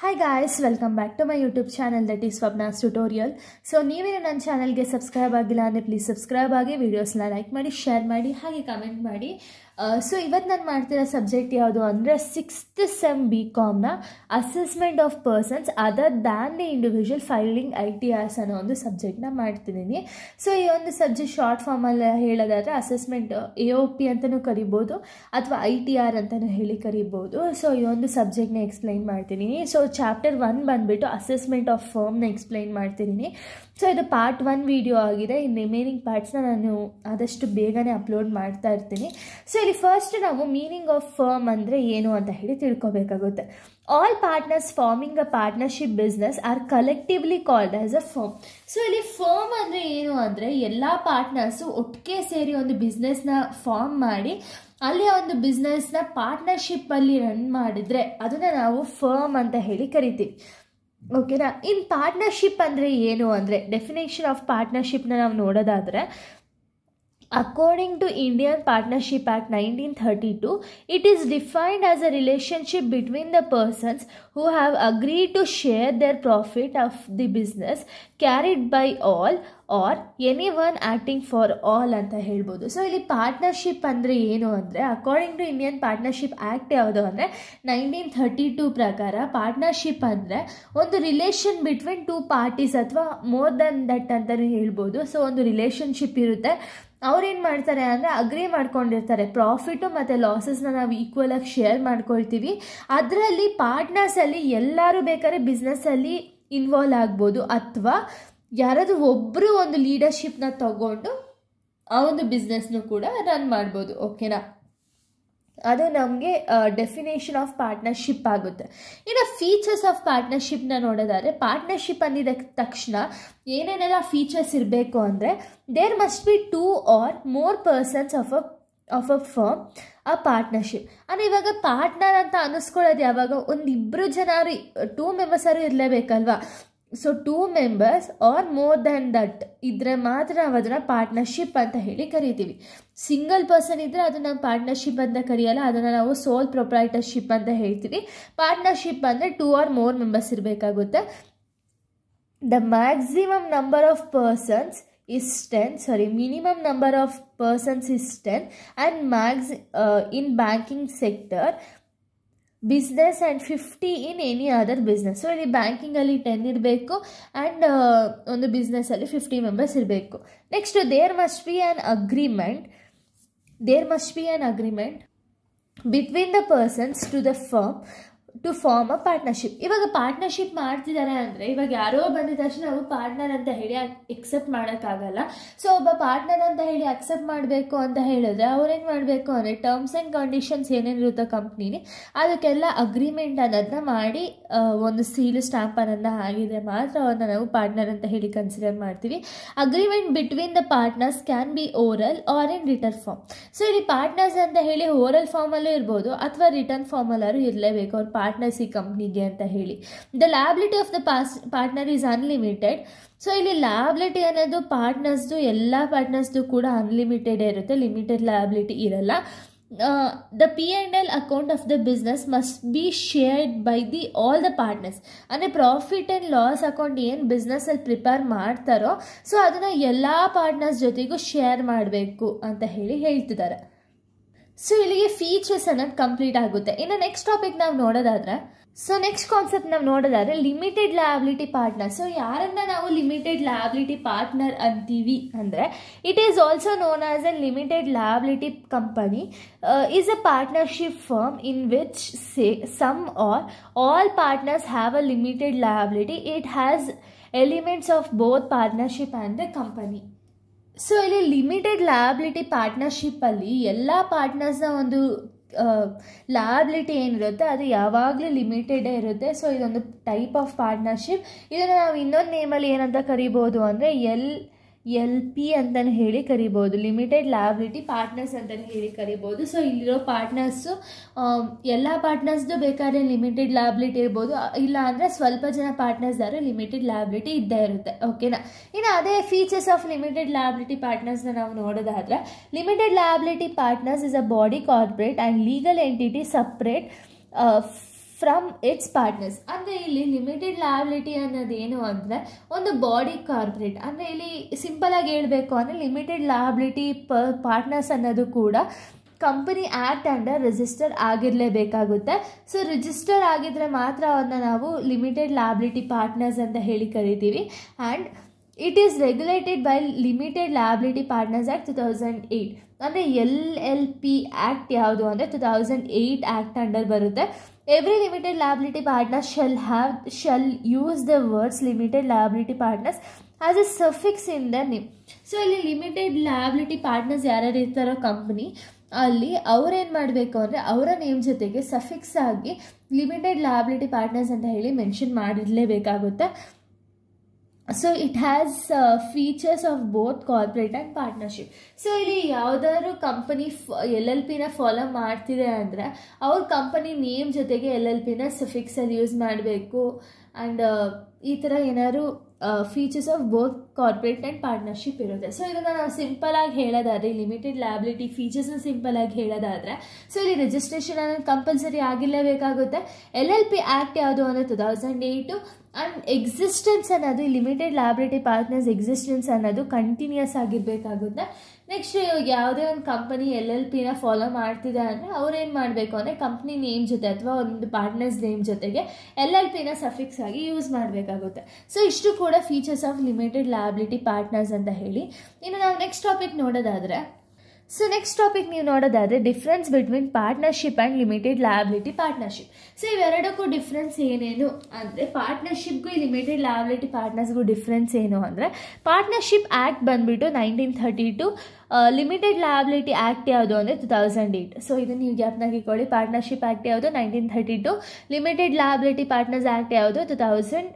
hi guys welcome back to my YouTube channel that is Swapna's tutorial so ನೀವೇನು ನನ್ನ ಚಾನಲ್ಗೆ subscribe ಆಗಿಲ್ಲ ಅಂದರೆ ಪ್ಲೀಸ್ ಸಬ್ಸ್ಕ್ರೈಬ್ ಆಗಿ ವೀಡಿಯೋಸ್ನ ಲೈಕ್ ಮಾಡಿ ಶೇರ್ ಮಾಡಿ ಹಾಗೆ ಕಮೆಂಟ್ ಮಾಡಿ ಸೊ ಇವತ್ತು ನಾನು ಮಾಡ್ತಿರೋ ಸಬ್ಜೆಕ್ಟ್ ಯಾವುದು ಅಂದರೆ ಸಿಕ್ಸ್ತ್ ಸೆಮ್ ಬಿ ಕಾಮ್ನ assessment of persons other than the individual filing I T Rs ಅನ್ನೋ ಒಂದು ಸಬ್ಜೆಕ್ಟ್ನ ಮಾಡ್ತಿದ್ದೀನಿ ಸೊ ಈ ಒಂದು ಸಬ್ಜೆಕ್ಟ್ ಶಾರ್ಟ್ ಫಾರ್ಮಲ್ಲಿ ಹೇಳೋದಾದರೆ ಅಸೆಸ್ಮೆಂಟ್ ಎ ಒ ಪಿ ಅಂತಲೂ ಕರಿಬೋದು ಅಥವಾ ಐ ಟಿ ಆರ್ ಅಂತಲೂ ಹೇಳಿ ಕರಿಬೋದು ಸೊ ಈ ಒಂದು ಸಬ್ಜೆಕ್ಟ್ನ ಎಕ್ಸ್ಪ್ಲೈನ್ ಮಾಡ್ತಿದ್ದೀನಿ ಸೊ ಚಾಪ್ಟರ್ ಒನ್ ಬಂದುಬಿಟ್ಟು ಅಸೆಸ್ಮೆಂಟ್ ಆಫ್ ಫರ್ಮ್ನ ಎಕ್ಸ್ಪ್ಲೈನ್ ಮಾಡ್ತಿದ್ದೀನಿ ಸೊ ಇದು ಪಾರ್ಟ್ ಒನ್ ವಿಡಿಯೋ ಆಗಿದೆ ಇನ್ನು ರಿಮೇನಿಂಗ್ ಪಾರ್ಟ್ಸ್ನ ನಾನು ಆದಷ್ಟು ಬೇಗನೆ ಅಪ್ಲೋಡ್ ಮಾಡ್ತಾ ಇರ್ತೀನಿ ಸೊ ಇಲ್ಲಿ ಫಸ್ಟ್ ನಾವು ಮೀನಿಂಗ್ ಆಫ್ ಫರ್ಮ್ ಅಂದರೆ ಏನು ಅಂತ ಹೇಳಿ ತಿಳ್ಕೊಬೇಕಾಗುತ್ತೆ all partners forming a partnership business are collectively called as a firm so ಇಲ್ಲಿ ಫರ್ಮ್ ಅಂದರೆ ಏನು ಅಂದರೆ ಎಲ್ಲ ಪಾರ್ಟ್ನರ್ಸು ಒಟ್ಟಿಗೆ ಸೇರಿ ಒಂದು ಬಿಸ್ನೆಸ್ನ ಫಾರ್ಮ್ ಮಾಡಿ ಅಲ್ಲಿ ಒಂದು ಬಿಸ್ನೆಸ್ನ ಪಾರ್ಟ್ನರ್ಶಿಪ್ಪಲ್ಲಿ ರನ್ ಮಾಡಿದರೆ ಅದನ್ನು ನಾವು ಫರ್ಮ್ ಅಂತ ಹೇಳಿ ಕರಿತೀವಿ ಓಕೆನಾ ಇನ್ ಪಾರ್ಟ್ನರ್ಶಿಪ್ ಅಂದರೆ ಏನು ಅಂದರೆ ಡೆಫಿನೇಷನ್ ಆಫ್ ಪಾರ್ಟ್ನರ್ಶಿಪ್ನ ನಾವು ನೋಡೋದಾದರೆ according to Indian to Indian nineteen thirty two it is defined as a relationship between the persons who have agreed to share their profit of the business carried by all or any one acting for all ಅಂತ ಹೇಳ್ಬೋದು so ಇಲ್ಲಿ partnership ಅಂದರೆ ಏನು ಅಂದರೆ according to Indian partnership act ಯಾವುದು ಅಂದರೆ nineteen thirty two ಪ್ರಕಾರ partnership ಅಂದರೆ ಒಂದು ರಿಲೇಷನ್ ಬಿಟ್ವೀನ್ ಟು ಪಾರ್ಟೀಸ್ ಅಥವಾ ಮೋರ್ ದೆನ್ ದಟ್ ಅಂತಲೂ ಹೇಳ್ಬೋದು ಸೊ ಒಂದು ರಿಲೇಷನ್ಶಿಪ್ ಇರುತ್ತೆ ಅವ್ರೇನು ಮಾಡ್ತಾರೆ ಅಂದರೆ ಅಗ್ರಿ ಮಾಡ್ಕೊಂಡಿರ್ತಾರೆ ಪ್ರಾಫಿಟು ಮತ್ತು ಲಾಸಸ್ನ ನಾವು ಈಕ್ವಲ್ ಆಗಿ ಶೇರ್ ಮಾಡ್ಕೊಳ್ತೀವಿ ಅದರಲ್ಲಿ ಪಾರ್ಟ್ನರ್ಸಲ್ಲಿ ಎಲ್ಲರೂ ಬೇಕಾದ್ರೆ ಬಿಸ್ನೆಸ್ಸಲ್ಲಿ ಇನ್ವಾಲ್ವ್ ಆಗ್ಬೋದು ಅಥವಾ ಯಾರಾದರೂ ಒಬ್ಬರು ಒಂದು ಲೀಡರ್ಶಿಪ್ನ ತಗೊಂಡು ಆ ಒಂದು ಬಿಸ್ನೆಸ್ನು ಕೂಡ ರನ್ ಮಾಡ್ಬೋದು ಓಕೆನಾ ಅದು ನಮಗೆ ಡೆಫಿನೇಷನ್ ಆಫ್ ಪಾರ್ಟ್ನರ್ಶಿಪ್ ಆಗುತ್ತೆ ಇನ್ನು ಫೀಚರ್ಸ್ ಆಫ್ ಪಾರ್ಟ್ನರ್ಶಿಪ್ನ ನೋಡೋದಾದರೆ ಪಾರ್ಟ್ನರ್ಶಿಪ್ ಅಂದಿದ ತಕ್ಷಣ ಏನೇನೆಲ್ಲ ಫೀಚರ್ಸ್ ಇರಬೇಕು ಅಂದರೆ there must be two or more persons of a of a firm ಆ ಪಾರ್ಟ್ನರ್ಶಿಪ್ ಅಂದರೆ ಇವಾಗ ಪಾರ್ಟ್ನರ್ ಅಂತ ಅನಿಸ್ಕೊಳ್ಳೋದು ಯಾವಾಗ ಒಂದಿಬ್ಬರು ಜನರು ಟೂ ಮೆಂಬರ್ಸ್ ಇರಲೇಬೇಕಲ್ವಾ so two members or more than that ಇದ್ರೆ ಮಾತ್ರ ನಾವು ಅದನ್ನು ಪಾರ್ಟ್ನರ್ಶಿಪ್ ಅಂತ ಹೇಳಿ ಕರಿತೀವಿ ಸಿಂಗಲ್ ಪರ್ಸನ್ ಇದ್ದರೆ ಅದನ್ನು ಪಾರ್ಟ್ನರ್ಶಿಪ್ ಅಂತ ಕರೆಯಲ್ಲ ಅದನ್ನು ನಾವು ಸೋಲ್ ಪ್ರೊಪ್ರೈಟರ್ಶಿಪ್ ಅಂತ ಹೇಳ್ತೀವಿ ಪಾರ್ಟ್ನರ್ಶಿಪ್ ಅಂದರೆ ಟೂ ಆರ್ ಮೋರ್ ಮೆಂಬರ್ಸ್ ಇರಬೇಕಾಗುತ್ತೆ the maximum number of persons is ten sorry minimum number of persons is ten and maxi in banking sector business and fifty in any other business so ಇಲ್ಲಿ ಬ್ಯಾಂಕಿಂಗಲ್ಲಿ ten ಇರಬೇಕು and ಒಂದು ಬಿಸ್ನೆಸ್ಸಲ್ಲಿ fifty members ಇರಬೇಕು next there must be an agreement there must be an agreement between the persons to the firm to form a partnership ಇವಾಗ partnership ಮಾಡ್ತಿದ್ದಾರೆ ಅಂದರೆ ಇವಾಗ ಯಾರೋ ಬಂದಿದ ತಕ್ಷಣ ನಾವು ಪಾರ್ಟ್ನರ್ ಅಂತ ಹೇಳಿ ಎಕ್ಸೆಪ್ಟ್ ಮಾಡೋಕ್ಕಾಗಲ್ಲ ಸೊ ಒಬ್ಬ ಪಾರ್ಟ್ನರ್ ಅಂತ ಹೇಳಿ ಅಕ್ಸೆಪ್ಟ್ ಮಾಡಬೇಕು ಅಂತ ಹೇಳಿದ್ರೆ ಅವ್ರೇನು ಮಾಡಬೇಕು ಅಂದರೆ ಟರ್ಮ್ಸ್ ಆ್ಯಂಡ್ ಕಂಡೀಷನ್ಸ್ ಏನೇನಿರುತ್ತೋ ಕಂಪ್ನಿನಿ ಅದಕ್ಕೆಲ್ಲ ಅಗ್ರಿಮೆಂಟ್ ಅನ್ನೋದನ್ನ ಮಾಡಿ ಒಂದು ಸೀಲು ಸ್ಟ್ಯಾಂಪ್ ಅನ್ನೋದನ್ನ ಆಗಿದೆ ಮಾತ್ರ ಅವ್ರನ್ನ ನಾವು ಪಾರ್ಟ್ನರ್ ಅಂತ ಹೇಳಿ ಕನ್ಸಿಡರ್ ಮಾಡ್ತೀವಿ agreement between the partners can be oral or in return form so ಇಲ್ಲಿ ಪಾರ್ಟ್ನರ್ಸ್ ಅಂತ ಹೇಳಿ ಓರಲ್ ಫಾರ್ಮಲ್ಲೂ ಇರ್ಬೋದು ಅಥವಾ ರಿಟರ್ನ್ ಫಾರ್ಮಲ್ಲಾದ್ರು ಇರಲೇಬೇಕು ಅವ್ರು ಪಾರ್ಟ್ನರ್ಸ್ ಈ ಕಂಪ್ನಿಗೆ ಅಂತ ಹೇಳಿ the liability of the pass partner is unlimited so ಇಲ್ಲಿ ಲ್ಯಾಬಿಲಿಟಿ ಅನ್ನೋದು ಪಾರ್ಟ್ನರ್ಸ್ದು ಎಲ್ಲ ಪಾರ್ಟ್ನರ್ಸ್ದು ಕೂಡ ಅನ್ಲಿಮಿಟೆಡ್ ಇರುತ್ತೆ ಲಿಮಿಟೆಡ್ ಲ್ಯಾಬಿಲಿಟಿ ಇರಲ್ಲ the P and L account of the business must be shared by the all the partners ಅಂದರೆ ಪ್ರಾಫಿಟ್ ಆ್ಯಂಡ್ ಲಾಸ್ ಅಕೌಂಟ್ ಏನು ಬಿಸ್ನೆಸ್ಸಲ್ಲಿ ಪ್ರಿಪೇರ್ ಮಾಡ್ತಾರೋ ಸೊ ಅದನ್ನು ಎಲ್ಲ ಪಾರ್ಟ್ನರ್ಸ್ ಜೊತೆಗೂ ಶೇರ್ ಮಾಡಬೇಕು ಅಂತ ಹೇಳಿ ಹೇಳ್ತಿದ್ದಾರೆ ಸೊ ಇಲ್ಲಿಗೆ ಫೀಚರ್ಸ್ ಅನ್ನೋದು ಕಂಪ್ಲೀಟ್ ಆಗುತ್ತೆ ಇನ್ನು ನೆಕ್ಸ್ಟ್ ಟಾಪಿಕ್ ನಾವು ನೋಡೋದಾದ್ರೆ ಸೊ ನೆಕ್ಸ್ಟ್ ಕಾನ್ಸೆಪ್ಟ್ ನಾವು ನೋಡೋದಾದ್ರೆ ಲಿಮಿಟೆಡ್ ಲಯಬಿಲಿಟಿ ಪಾರ್ಟ್ನರ್ ಸೊ ಯಾರನ್ನ ನಾವು ಲಿಮಿಟೆಡ್ ಲಯಬಿಲಿಟಿ ಪಾರ್ಟ್ನರ್ ಅಂತೀವಿ ಅಂದರೆ it is also known as a limited liability company is a partnership firm in which say some are all partners have a limited liability it has elements of both partnership and the company so ಇಲ್ಲಿ limited liability ಪಾರ್ಟ್ನರ್ಶಿಪ್ಪಲ್ಲಿ ಎಲ್ಲ ಪಾರ್ಟ್ನರ್ಸ್ನ ಒಂದು liability ಏನಿರುತ್ತೆ ಅದು ಯಾವಾಗಲೂ ಲಿಮಿಟೆಡೇ ಇರುತ್ತೆ so ಇದೊಂದು ಟೈಪ್ ಆಫ್ ಪಾರ್ಟ್ನರ್ಶಿಪ್ ಇದನ್ನು ನಾವು ಇನ್ನೊಂದು ನೇಮಲ್ಲಿ ಏನಂತ ಕರಿಬೋದು ಅಂದರೆ ಎಲ್ ಎಲ್ ಪಿ ಅಂತಲೇ ಹೇಳಿ ಕರಿಬೋದು ಲಿಮಿಟೆಡ್ ಲ್ಯಾಬಿಲಿಟಿ ಪಾರ್ಟ್ನರ್ಸ್ ಅಂತಲೇ ಹೇಳಿ ಕರಿಬೋದು ಸೊ ಇಲ್ಲಿರೋ ಪಾರ್ಟ್ನರ್ಸು ಎಲ್ಲ ಪಾರ್ಟ್ನರ್ಸ್ದು ಬೇಕಾದ್ರೆ ಲಿಮಿಟೆಡ್ ಲ್ಯಾಬಿಲಿಟಿ ಇರ್ಬೋದು ಇಲ್ಲ ಅಂದರೆ ಸ್ವಲ್ಪ ಜನ ಪಾರ್ಟ್ನರ್ಸ್ದಾರು ಲಿಮಿಟೆಡ್ ಲ್ಯಾಬಿಲಿಟಿ ಇದ್ದೇ ಇರುತ್ತೆ ಓಕೆನಾ ಇನ್ನು ಅದೇ ಫೀಚರ್ಸ್ ಆಫ್ ಲಿಮಿಟೆಡ್ ಲ್ಯಾಬಿಲಿಟಿ ಪಾರ್ಟ್ನರ್ಸ್ನ ನಾವು ನೋಡೋದಾದ್ರೆ limited liability partners is a body corporate and legal entity separate from its partners ಅಂದರೆ ಇಲ್ಲಿ ಲಿಮಿಟೆಡ್ ಲ್ಯಾಬಿಲಿಟಿ ಅನ್ನೋದೇನು ಅಂದರೆ ಒಂದು ಬಾಡಿ ಕಾರ್ಪೊರೇಟ್ ಅಂದರೆ ಇಲ್ಲಿ ಸಿಂಪಲಾಗಿ ಹೇಳಬೇಕು ಅಂದರೆ ಲಿಮಿಟೆಡ್ ಲ್ಯಾಬಿಲಿಟಿ ಪ ಪಾರ್ಟ್ನರ್ಸ್ ಅನ್ನೋದು ಕೂಡ ಕಂಪನಿ ಆ್ಯಕ್ಟ್ ಅಂಡರ್ ರಿಜಿಸ್ಟರ್ ಆಗಿರಲೇಬೇಕಾಗುತ್ತೆ ಸೊ ರಿಜಿಸ್ಟರ್ ಆಗಿದ್ರೆ ಮಾತ್ರ ಅವ್ರನ್ನ ನಾವು ಲಿಮಿಟೆಡ್ ಲ್ಯಾಬಿಲಿಟಿ ಪಾರ್ಟ್ನರ್ಸ್ ಅಂತ ಹೇಳಿ ಕರಿತೀವಿ and it is regulated by limited liability partners act two thousand eight ಅಂದರೆ ಎಲ್ ಎಲ್ ಪಿ ಆ್ಯಕ್ಟ್ ಯಾವುದು ಅಂದರೆ two thousand eight act under ಬರುತ್ತೆ every limited liability partner shall have shall use the words limited liability partners as a suffix in the name so ಇಲ್ಲಿ limited liability partners ಯಾರ್ಯಾರು ಇರ್ತಾರೋ company ಅಲ್ಲಿ ಅವ್ರೇನು ಮಾಡಬೇಕು ಅಂದರೆ ಅವರ ನೇಮ್ ಜೊತೆಗೆ ಸಫಿಕ್ಸ್ ಆಗಿ ಲಿಮಿಟೆಡ್ ಲ್ಯಾಬಿಲಿಟಿ ಪಾರ್ಟ್ನರ್ಸ್ ಅಂತ ಹೇಳಿ ಮೆನ್ಷನ್ ಮಾಡಿರಲೇಬೇಕಾಗುತ್ತೆ so it has features of both corporate and partnership so ಇಲ್ಲಿ ಯಾವುದಾದ್ರು ಕಂಪನಿ ಎಲ್ ಎಲ್ ಪಿನ ಫಾಲೋ ಮಾಡ್ತಿದೆ ಅಂದರೆ ಅವ್ರ ಕಂಪನಿ ನೇಮ್ ಜೊತೆಗೆ ಎಲ್ ಎಲ್ ಪಿನ ಸಫಿಕ್ಸಲ್ಲಿ ಯೂಸ್ ಮಾಡಬೇಕು ಆ್ಯಂಡ್ uh, ಈ ಥರ ಏನಾದ್ರು features of both corporate and partnership ಇರುತ್ತೆ ಸೊ ಇದನ್ನು ನಾವು ಆಗಿ ಹೇಳೋದಾದ್ರೆ ಲಿಮಿಟೆಡ್ ಲ್ಯಾಬಿಲಿಟಿ ಫೀಚರ್ಸ್ನ ಸಿಂಪಲಾಗಿ ಹೇಳೋದಾದರೆ ಸೊ ಇಲ್ಲಿ ರಿಜಿಸ್ಟ್ರೇಷನ್ ಅನ್ನೋದು ಕಂಪಲ್ಸರಿ ಆಗಿರಲೇಬೇಕಾಗುತ್ತೆ ಎಲ್ ಎಲ್ ಪಿ ಆ್ಯಕ್ಟ್ ಯಾವುದು ಅಂದರೆ two thousand eight and existence ಅನ್ನೋದು ಲಿಮಿಟೆಡ್ ಲ್ಯಾಬಿಲಿಟಿ ಪಾರ್ಟ್ನರ್ಸ್ ಎಕ್ಸಿಸ್ಟೆನ್ಸ್ ಅನ್ನೋದು ಕಂಟಿನ್ಯೂಸ್ ಆಗಿರಬೇಕಾಗುತ್ತೆ ನೆಕ್ಸ್ಟ್ ಯಾವುದೇ ಒಂದು ಕಂಪನಿ ಎಲ್ ಎಲ್ ಪಿನ ಫಾಲೋ ಮಾಡ್ತಿದೆ ಅಂದರೆ ಅವ್ರೇನು ಮಾಡಬೇಕು ಅಂದರೆ ಕಂಪ್ನಿ ನೇಮ್ ಜೊತೆ ಅಥವಾ ಒಂದು ಪಾರ್ಟ್ನರ್ಸ್ ನೇಮ್ ಜೊತೆಗೆ ಎಲ್ ಎಲ್ ಪಿನ ಸಫಿಕ್ಸ್ ಆಗಿ ಯೂಸ್ ಮಾಡಬೇಕಾಗುತ್ತೆ ಸೊ ಇಷ್ಟು ಕೂಡ features of limited liability partners ಅಂತ ಹೇಳಿ ಇನ್ನು ನಾವು ನೆಕ್ಸ್ಟ್ ಟಾಪಿಕ್ ನೋಡೋದಾದರೆ ಸೊ ನೆಕ್ಸ್ಟ್ ಟಾಪಿಕ್ ನೀವು ನೋಡೋದಾದರೆ difference between partnership and limited liability partnership so ಇವೆರಡಕ್ಕೂ ಡಿಫ್ರೆನ್ಸ್ ಏನೇನು ಅಂದರೆ ಪಾರ್ಟ್ನರ್ಶಿಪ್ಗೂ ಈ ಲಿಮಿಟೆಡ್ ಲಯಾಬಿಲಿಟಿ ಪಾರ್ಟ್ನರ್ಸ್ಗೂ ಡಿಫ್ರೆನ್ಸ್ ಏನು ಅಂದರೆ ಪಾರ್ಟ್ನರ್ಶಿಪ್ ಆ್ಯಕ್ಟ್ ಬಂದುಬಿಟ್ಟು nineteen thirty two limited liability act ಯಾವುದು ಅಂದರೆ ಟು ತೌಸಂಡ್ ಏಯ್ಟ್ ಸೊ ಇದನ್ನು ನೀವು ಜ್ಞಾಪನಾಗಿ ಇಟ್ಕೊಳ್ಳಿ ಪಾರ್ಟ್ನರ್ಶಿಪ್ ಆ್ಯಕ್ಟ್ ಯಾವುದು nineteen thirty two limited liability partners act ಯಾವುದು ಟು ತೌಸಂಡ್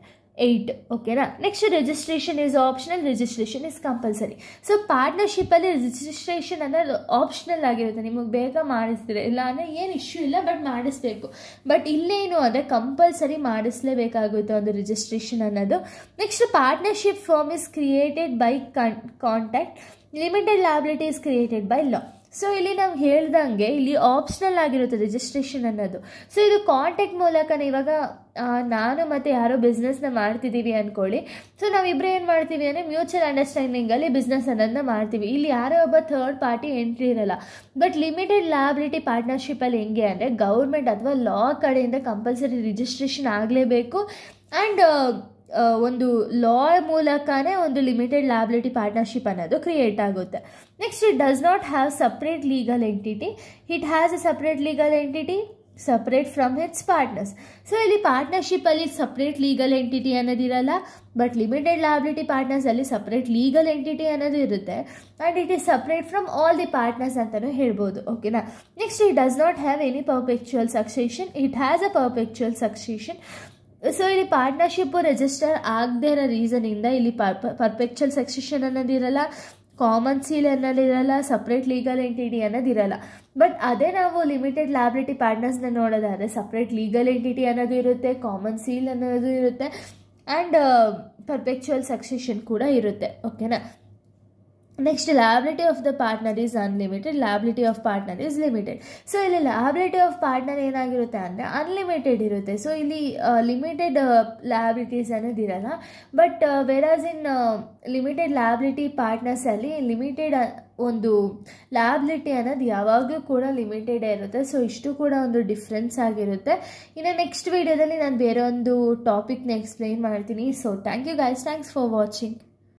ಏಯ್ಟ್ ಓಕೆನಾ next registration is optional registration is compulsory so ಪಾರ್ಟ್ನರ್ಶಿಪ್ಪಲ್ಲಿ ರಿಜಿಸ್ಟ್ರೇಷನ್ ಅನ್ನೋದು ಆಪ್ಷನಲ್ ಆಗಿರುತ್ತೆ ನಿಮಗೆ ಬೇಗ ಮಾಡಿಸ್ತೀರಿ ಇಲ್ಲ ಅಂದರೆ ಏನು ಇಶ್ಯೂ ಇಲ್ಲ ಬಟ್ ಮಾಡಿಸ್ಬೇಕು ಬಟ್ ಇಲ್ಲೇನು ಅಂದರೆ ಕಂಪಲ್ಸರಿ ಮಾಡಿಸ್ಲೇಬೇಕಾಗುತ್ತೆ ಒಂದು ರಿಜಿಸ್ಟ್ರೇಷನ್ ಅನ್ನೋದು next partnership firm is created by contract limited liability is created by law so ಇಲ್ಲಿ ನಾವು ಹೇಳ್ದಂಗೆ ಇಲ್ಲಿ ಆಪ್ಷನಲ್ ಆಗಿರುತ್ತೆ ರಿಜಿಸ್ಟ್ರೇಷನ್ ಅನ್ನೋದು ಸೊ ಇದು ಕಾಂಟ್ಯಾಕ್ಟ್ ಮೂಲಕನೇ ಇವಾಗ ನಾನು ಮತ್ತು ಯಾರೋ ಬಿಸ್ನೆಸ್ನ ಮಾಡ್ತಿದ್ದೀವಿ ಅಂದ್ಕೊಳ್ಳಿ ಸೊ ನಾವಿಬ್ಬರು ಏನು ಮಾಡ್ತೀವಿ ಅಂದರೆ ಮ್ಯೂಚುವಲ್ ಅಂಡರ್ಸ್ಟ್ಯಾಂಡಿಂಗಲ್ಲಿ ಬಿಸ್ನೆಸ್ ಅನ್ನೋದನ್ನ ಮಾಡ್ತೀವಿ ಇಲ್ಲಿ ಯಾರೋ ಒಬ್ಬ ಥರ್ಡ್ ಪಾರ್ಟಿ ಎಂಟ್ರಿ ಇರಲ್ಲ ಬಟ್ ಲಿಮಿಟೆಡ್ ಲಯಾಬಿಲಿಟಿ ಪಾರ್ಟ್ನರ್ಶಿಪ್ಪಲ್ಲಿ ಹೆಂಗೆ ಅಂದರೆ ಗೌರ್ಮೆಂಟ್ ಅಥವಾ ಲಾ ಕಡೆಯಿಂದ ಕಂಪಲ್ಸರಿ ರಿಜಿಸ್ಟ್ರೇಷನ್ ಆಗಲೇಬೇಕು ಆ್ಯಂಡ್ ಒಂದು ಲಾ ಮೂಲಕನೇ ಒಂದು ಲಿಮಿಟೆಡ್ ಲ್ಯಾಬಿಲಿಟಿ ಪಾರ್ಟ್ನರ್ಶಿಪ್ ಅನ್ನೋದು ಕ್ರಿಯೇಟ್ ಆಗುತ್ತೆ next it does not have separate legal entity it has a separate legal entity separate from its partners so ಇಲ್ಲಿ ಪಾರ್ಟ್ನರ್ಶಿಪ್ಪಲ್ಲಿ ಸಪ್ರೇಟ್ ಲೀಗಲ್ ಎಂಟಿಟಿ ಅನ್ನೋದಿರಲ್ಲ ಬಟ್ ಲಿಮಿಟೆಡ್ ಲ್ಯಾಬಿಲಿಟಿ ಪಾರ್ಟ್ನರ್ಸಲ್ಲಿ separate legal entity ಅನ್ನೋದು ಇರುತ್ತೆ and it is separate from all the partners ಅಂತಲೂ ಹೇಳ್ಬೋದು ಓಕೆನಾ next it does not have any perpetual succession it has a perpetual succession so ಇಲ್ಲಿ partnership register ಆಗದೇ ಇರೋ ರೀಸನಿಂದ ಇಲ್ಲಿ ಪರ್ಪೆಕ್ಚುಯಲ್ ಸಕ್ಸೆಷನ್ ಅನ್ನೋದಿರಲ್ಲ ಕಾಮನ್ ಸೀಲ್ ಅನ್ನೋದಿರಲ್ಲ ಸಪ್ರೇಟ್ ಲೀಗಲ್ ಎಂಟಿಟಿ ಅನ್ನೋದಿರಲ್ಲ ಬಟ್ ಅದೇ ನಾವು ಲಿಮಿಟೆಡ್ ಲ್ಯಾಬಿಲಿಟಿ ಪಾರ್ಟ್ನರ್ಸ್ನ ನೋಡೋದಾದ್ರೆ ಸಪ್ರೇಟ್ ಲೀಗಲ್ ಎಂಟಿಟಿ ಅನ್ನೋದು ಇರುತ್ತೆ ಕಾಮನ್ ಸೀಲ್ ಅನ್ನೋದು ಇರುತ್ತೆ ಆ್ಯಂಡ್ ಪರ್ಪೆಕ್ಚುಯಲ್ ಸಕ್ಸೆಷನ್ ಕೂಡ ಇರುತ್ತೆ ಓಕೆನಾ next liability of the partner is unlimited liability of partner is limited so ಇಲ್ಲಿ ಲ್ಯಾಬಿಲಿಟಿ ಆಫ್ ಪಾರ್ಟ್ನರ್ ಏನಾಗಿರುತ್ತೆ ಅಂದರೆ ಅನ್ಲಿಮಿಟೆಡ್ ಇರುತ್ತೆ ಸೊ ಇಲ್ಲಿ ಲಿಮಿಟೆಡ್ uh, ಲ್ಯಾಬಿಲಿಟೀಸ್ uh, ಅನ್ನೋದು ಇರಲ್ಲ but as in limited liability ಪಾರ್ಟ್ನರ್ಸಲ್ಲಿ ಲಿಮಿಟೆಡ್ ಒಂದು ಲ್ಯಾಬಿಲಿಟಿ ಅನ್ನೋದು ಯಾವಾಗಲೂ ಕೂಡ ಲಿಮಿಟೆಡೇ ಇರುತ್ತೆ ಸೊ ಇಷ್ಟು ಕೂಡ ಒಂದು ಡಿಫ್ರೆನ್ಸ್ ಆಗಿರುತ್ತೆ ಇನ್ನು ನೆಕ್ಸ್ಟ್ ವೀಡಿಯೋದಲ್ಲಿ ನಾನು ಬೇರೆ ಒಂದು ಟಾಪಿಕ್ನ ಎಕ್ಸ್ಪ್ಲೈನ್ ಮಾಡ್ತೀನಿ so thank you guys thanks for watching